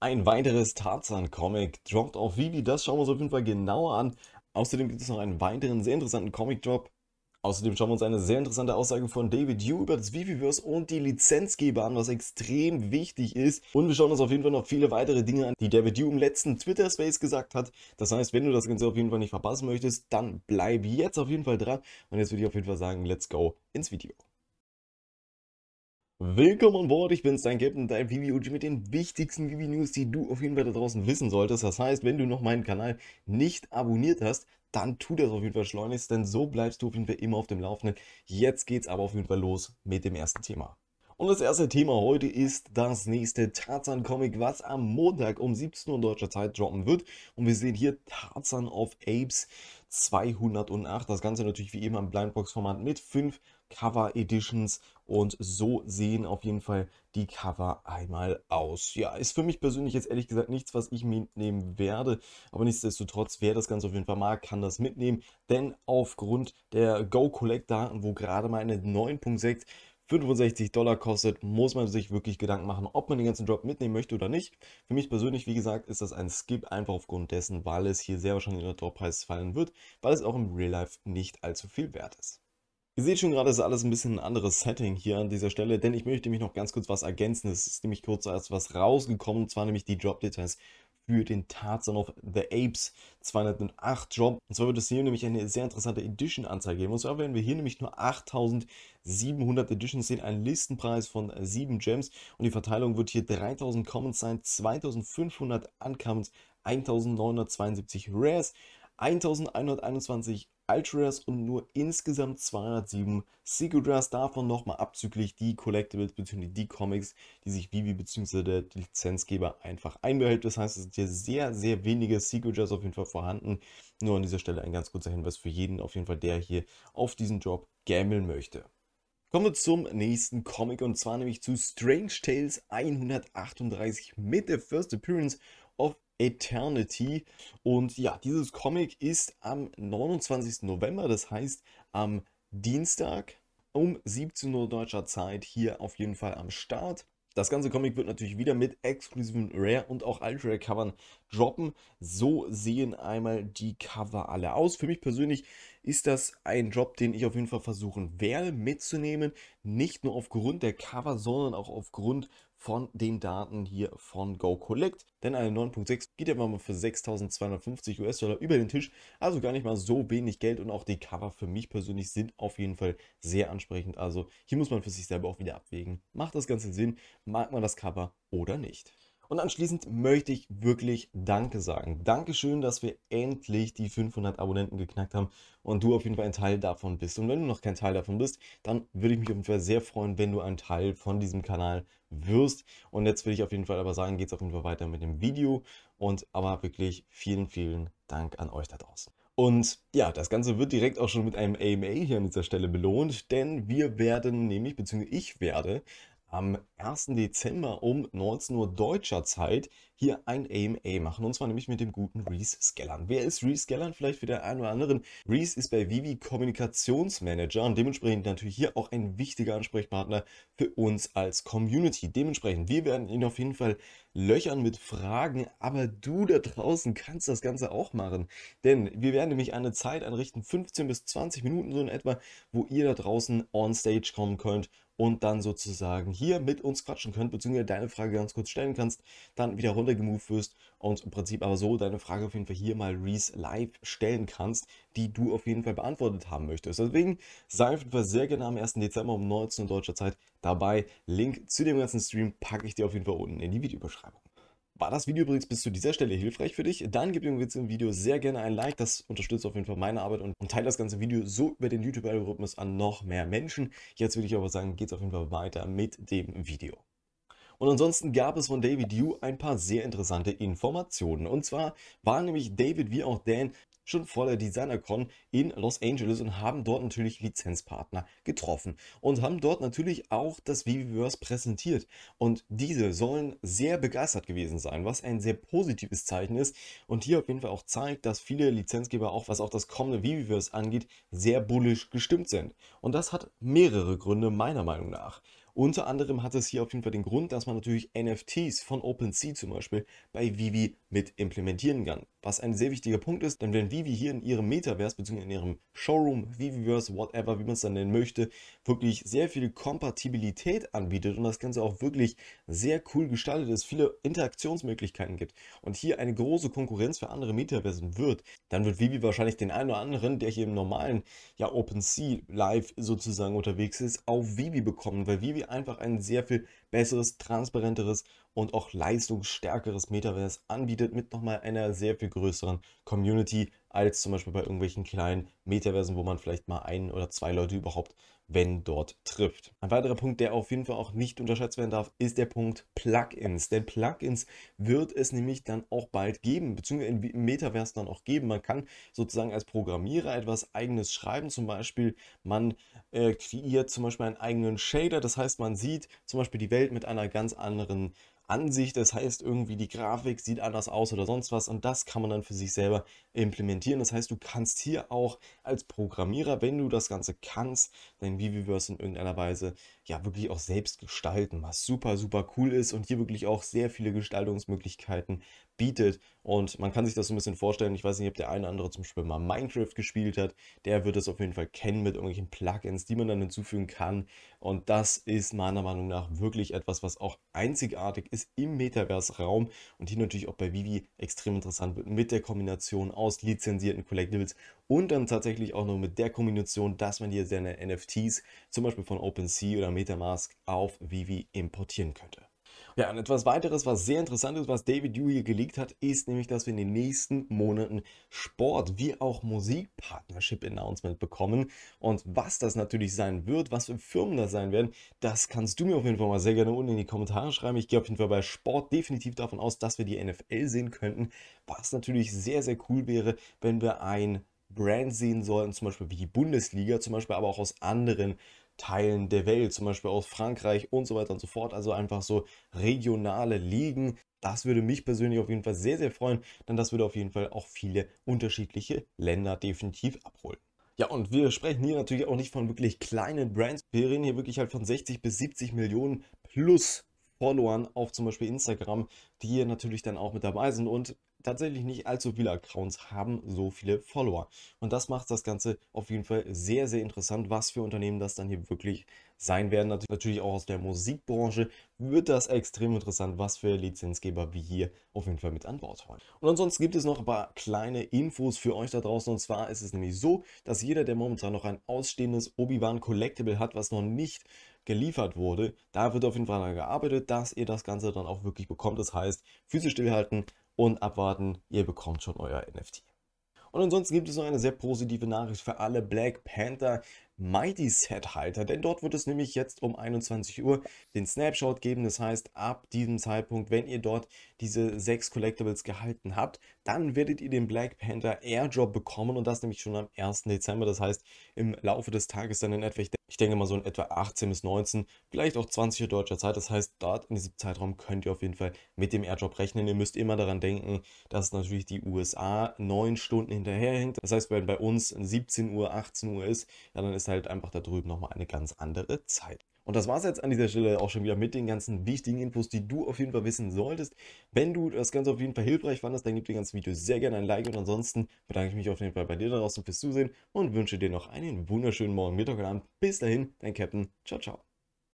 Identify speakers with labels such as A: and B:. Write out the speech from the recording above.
A: Ein weiteres Tarzan-Comic droppt auf Vivi, das schauen wir uns auf jeden Fall genauer an. Außerdem gibt es noch einen weiteren sehr interessanten Comic-Drop. Außerdem schauen wir uns eine sehr interessante Aussage von David Yu über das Viviverse und die Lizenzgeber an, was extrem wichtig ist. Und wir schauen uns auf jeden Fall noch viele weitere Dinge an, die David Yu im letzten Twitter-Space gesagt hat. Das heißt, wenn du das Ganze auf jeden Fall nicht verpassen möchtest, dann bleib jetzt auf jeden Fall dran. Und jetzt würde ich auf jeden Fall sagen, let's go ins Video. Willkommen an Bord, ich bin's, dein Captain, dein PBOG mit den wichtigsten PB-News, die du auf jeden Fall da draußen wissen solltest. Das heißt, wenn du noch meinen Kanal nicht abonniert hast, dann tu das auf jeden Fall schleunigst, denn so bleibst du auf jeden Fall immer auf dem Laufenden. Jetzt geht's aber auf jeden Fall los mit dem ersten Thema. Und das erste Thema heute ist das nächste Tarzan-Comic, was am Montag um 17 Uhr deutscher Zeit droppen wird. Und wir sehen hier Tarzan of Apes 208. Das Ganze natürlich wie immer im Blindbox-Format mit 5 Cover Editions und so sehen auf jeden Fall die Cover einmal aus. Ja, ist für mich persönlich jetzt ehrlich gesagt nichts, was ich mitnehmen werde, aber nichtsdestotrotz, wer das Ganze auf jeden Fall mag, kann das mitnehmen, denn aufgrund der Go Collect Daten, wo gerade mal eine 9.6 65 Dollar kostet, muss man sich wirklich Gedanken machen, ob man den ganzen Drop mitnehmen möchte oder nicht. Für mich persönlich, wie gesagt, ist das ein Skip, einfach aufgrund dessen, weil es hier sehr wahrscheinlich in der Droppreis fallen wird, weil es auch im Real Life nicht allzu viel wert ist. Ihr seht schon gerade, ist alles ein bisschen ein anderes Setting hier an dieser Stelle, denn ich möchte mich noch ganz kurz was ergänzen. Es ist nämlich kurz zuerst was rausgekommen, und zwar nämlich die Drop-Details für den Tarzan of the Apes 208 Job. Und zwar wird es hier nämlich eine sehr interessante Edition-Anzahl geben. Und zwar werden wir hier nämlich nur 8700 Editions sehen, einen Listenpreis von 7 Gems. Und die Verteilung wird hier 3000 Commons sein, 2500 Uncommons, 1972 Rares 1121 Ultras und nur insgesamt 207 Sigurdras, davon nochmal abzüglich die Collectibles bzw. die Comics, die sich Vivi bzw. der Lizenzgeber einfach einbehält. Das heißt, es sind hier sehr, sehr wenige Sigurdras auf jeden Fall vorhanden. Nur an dieser Stelle ein ganz kurzer Hinweis für jeden, auf jeden Fall der hier auf diesen Job gammeln möchte. Kommen wir zum nächsten Comic und zwar nämlich zu Strange Tales 138 mit der First Appearance of Eternity. Und ja, dieses Comic ist am 29. November, das heißt am Dienstag um 17 Uhr deutscher Zeit hier auf jeden Fall am Start. Das ganze Comic wird natürlich wieder mit exklusiven Rare und auch Ultra Covern droppen. So sehen einmal die Cover alle aus. Für mich persönlich ist das ein Drop, den ich auf jeden Fall versuchen werde mitzunehmen. Nicht nur aufgrund der Cover, sondern auch aufgrund von den Daten hier von GoCollect. Denn eine 9.6 geht ja mal für 6.250 US-Dollar über den Tisch. Also gar nicht mal so wenig Geld und auch die Cover für mich persönlich sind auf jeden Fall sehr ansprechend. Also hier muss man für sich selber auch wieder abwägen. Macht das Ganze Sinn? Mag man das Cover oder nicht? Und anschließend möchte ich wirklich Danke sagen. Dankeschön, dass wir endlich die 500 Abonnenten geknackt haben und du auf jeden Fall ein Teil davon bist. Und wenn du noch kein Teil davon bist, dann würde ich mich auf jeden Fall sehr freuen, wenn du ein Teil von diesem Kanal wirst. Und jetzt will ich auf jeden Fall aber sagen, geht es auf jeden Fall weiter mit dem Video. Und aber wirklich vielen, vielen Dank an euch da draußen. Und ja, das Ganze wird direkt auch schon mit einem AMA hier an dieser Stelle belohnt, denn wir werden nämlich, beziehungsweise ich werde, am 1. Dezember um 19 Uhr deutscher Zeit hier ein AMA machen. Und zwar nämlich mit dem guten Reese Skellern. Wer ist Reese Skellern? Vielleicht für den einen oder anderen. Reese ist bei Vivi Kommunikationsmanager und dementsprechend natürlich hier auch ein wichtiger Ansprechpartner für uns als Community. Dementsprechend, wir werden ihn auf jeden Fall löchern mit Fragen, aber du da draußen kannst das Ganze auch machen. Denn wir werden nämlich eine Zeit anrichten, 15 bis 20 Minuten so in etwa, wo ihr da draußen on stage kommen könnt und dann sozusagen hier mit uns quatschen könnt, beziehungsweise deine Frage ganz kurz stellen kannst, dann wieder runtergemoved wirst und im Prinzip aber so deine Frage auf jeden Fall hier mal Reese live stellen kannst, die du auf jeden Fall beantwortet haben möchtest. Deswegen sei auf jeden Fall sehr gerne am 1. Dezember um 19 Uhr deutscher Zeit dabei. Link zu dem ganzen Stream packe ich dir auf jeden Fall unten in die Videobeschreibung. War das Video übrigens bis zu dieser Stelle hilfreich für dich? Dann gib dem Video sehr gerne ein Like, das unterstützt auf jeden Fall meine Arbeit und, und teile das ganze Video so über den YouTube-Algorithmus an noch mehr Menschen. Jetzt würde ich aber sagen, geht es auf jeden Fall weiter mit dem Video. Und ansonsten gab es von David Yu ein paar sehr interessante Informationen. Und zwar waren nämlich David wie auch Dan schon vor der DesignerCon in Los Angeles und haben dort natürlich Lizenzpartner getroffen und haben dort natürlich auch das Viviverse präsentiert. Und diese sollen sehr begeistert gewesen sein, was ein sehr positives Zeichen ist und hier auf jeden Fall auch zeigt, dass viele Lizenzgeber auch, was auch das kommende Viviverse angeht, sehr bullisch gestimmt sind. Und das hat mehrere Gründe meiner Meinung nach. Unter anderem hat es hier auf jeden Fall den Grund, dass man natürlich NFTs von OpenSea zum Beispiel bei Vivi mit implementieren kann. Was ein sehr wichtiger Punkt ist, denn wenn Vivi hier in ihrem Metaverse bzw. in ihrem Showroom, Viviverse, whatever, wie man es dann nennen möchte, wirklich sehr viel Kompatibilität anbietet und das Ganze auch wirklich sehr cool gestaltet ist, viele Interaktionsmöglichkeiten gibt und hier eine große Konkurrenz für andere Metaversen wird, dann wird Vivi wahrscheinlich den einen oder anderen, der hier im normalen ja, OpenSea Live sozusagen unterwegs ist, auf Vivi bekommen, weil Vivi einfach ein sehr viel besseres, transparenteres und auch leistungsstärkeres Metaverse anbietet mit nochmal einer sehr viel größeren Community, als zum Beispiel bei irgendwelchen kleinen Metaversen, wo man vielleicht mal ein oder zwei Leute überhaupt, wenn dort trifft. Ein weiterer Punkt, der auf jeden Fall auch nicht unterschätzt werden darf, ist der Punkt Plugins. Denn Plugins wird es nämlich dann auch bald geben, beziehungsweise im Metaverse dann auch geben. Man kann sozusagen als Programmierer etwas eigenes schreiben, zum Beispiel man äh, kreiert zum Beispiel einen eigenen Shader, das heißt man sieht zum Beispiel die Welt mit einer ganz anderen Ansicht. Das heißt, irgendwie die Grafik sieht anders aus oder sonst was und das kann man dann für sich selber implementieren. Das heißt, du kannst hier auch als Programmierer, wenn du das Ganze kannst, dein Viviverse in irgendeiner Weise ja wirklich auch selbst gestalten, was super, super cool ist und hier wirklich auch sehr viele Gestaltungsmöglichkeiten bietet. Und man kann sich das so ein bisschen vorstellen. Ich weiß nicht, ob der eine oder andere zum Beispiel mal Minecraft gespielt hat. Der wird das auf jeden Fall kennen mit irgendwelchen Plugins, die man dann hinzufügen kann. Und das ist meiner Meinung nach wirklich etwas, was auch einzigartig ist im Metaverse-Raum. Und hier natürlich auch bei Vivi extrem interessant wird mit der Kombination aus lizenzierten Collectibles und dann tatsächlich auch noch mit der Kombination, dass man hier seine NFTs zum Beispiel von OpenSea oder Metamask auf Vivi importieren könnte. Ja, und etwas weiteres, was sehr interessant ist, was David Yu hier geleakt hat, ist nämlich, dass wir in den nächsten Monaten Sport- wie auch Musik-Partnership-Announcement bekommen. Und was das natürlich sein wird, was für Firmen das sein werden, das kannst du mir auf jeden Fall mal sehr gerne unten in die Kommentare schreiben. Ich gehe auf jeden Fall bei Sport definitiv davon aus, dass wir die NFL sehen könnten, was natürlich sehr, sehr cool wäre, wenn wir ein Brand sehen sollten, zum Beispiel wie die Bundesliga, zum Beispiel aber auch aus anderen Teilen der Welt, zum Beispiel aus Frankreich und so weiter und so fort. Also einfach so regionale Ligen. Das würde mich persönlich auf jeden Fall sehr, sehr freuen, denn das würde auf jeden Fall auch viele unterschiedliche Länder definitiv abholen. Ja, und wir sprechen hier natürlich auch nicht von wirklich kleinen Brands. Wir reden hier wirklich halt von 60 bis 70 Millionen plus Followern auf zum Beispiel Instagram, die hier natürlich dann auch mit dabei sind. Und tatsächlich nicht allzu viele Accounts haben so viele Follower. Und das macht das Ganze auf jeden Fall sehr, sehr interessant, was für Unternehmen das dann hier wirklich sein werden. Natürlich auch aus der Musikbranche wird das extrem interessant, was für Lizenzgeber wir hier auf jeden Fall mit an Bord holen. Und ansonsten gibt es noch ein paar kleine Infos für euch da draußen. Und zwar ist es nämlich so, dass jeder, der momentan noch ein ausstehendes Obi-Wan Collectible hat, was noch nicht geliefert wurde, da wird auf jeden Fall daran gearbeitet, dass ihr das Ganze dann auch wirklich bekommt. Das heißt, Füße stillhalten, und abwarten, ihr bekommt schon euer NFT. Und ansonsten gibt es noch eine sehr positive Nachricht für alle Black Panther Mighty Set Halter, denn dort wird es nämlich jetzt um 21 Uhr den Snapshot geben. Das heißt, ab diesem Zeitpunkt, wenn ihr dort diese sechs Collectibles gehalten habt, dann werdet ihr den Black Panther Airdrop bekommen und das nämlich schon am 1. Dezember. Das heißt, im Laufe des Tages dann in etwa, ich denke mal so in etwa 18 bis 19, vielleicht auch 20 Uhr deutscher Zeit. Das heißt, dort in diesem Zeitraum könnt ihr auf jeden Fall mit dem Airdrop rechnen. Ihr müsst immer daran denken, dass natürlich die USA neun Stunden hinterherhängt. Das heißt, wenn bei uns 17 Uhr, 18 Uhr ist, ja, dann ist halt einfach da drüben nochmal eine ganz andere Zeit. Und das war es jetzt an dieser Stelle auch schon wieder mit den ganzen wichtigen Infos, die du auf jeden Fall wissen solltest. Wenn du das Ganze auf jeden Fall hilfreich fandest, dann gib dem ganzen Video sehr gerne ein Like. Und ansonsten bedanke ich mich auf jeden Fall bei dir da draußen fürs Zusehen und wünsche dir noch einen wunderschönen Morgen, Mittag und Abend. Bis dahin, dein Captain. Ciao, ciao.